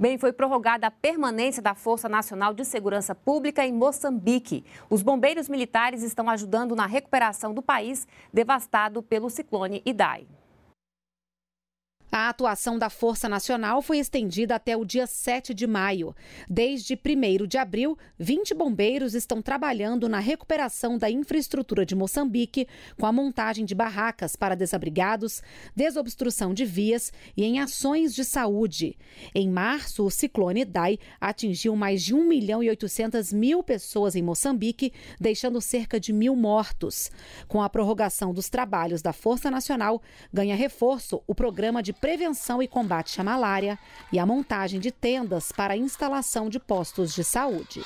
Bem, foi prorrogada a permanência da Força Nacional de Segurança Pública em Moçambique. Os bombeiros militares estão ajudando na recuperação do país devastado pelo ciclone Idai. A atuação da Força Nacional foi estendida até o dia 7 de maio. Desde 1 de abril, 20 bombeiros estão trabalhando na recuperação da infraestrutura de Moçambique, com a montagem de barracas para desabrigados, desobstrução de vias e em ações de saúde. Em março, o ciclone Dai atingiu mais de 1 milhão e 800 mil pessoas em Moçambique, deixando cerca de mil mortos. Com a prorrogação dos trabalhos da Força Nacional, ganha reforço o programa de prevenção prevenção e combate à malária e a montagem de tendas para a instalação de postos de saúde.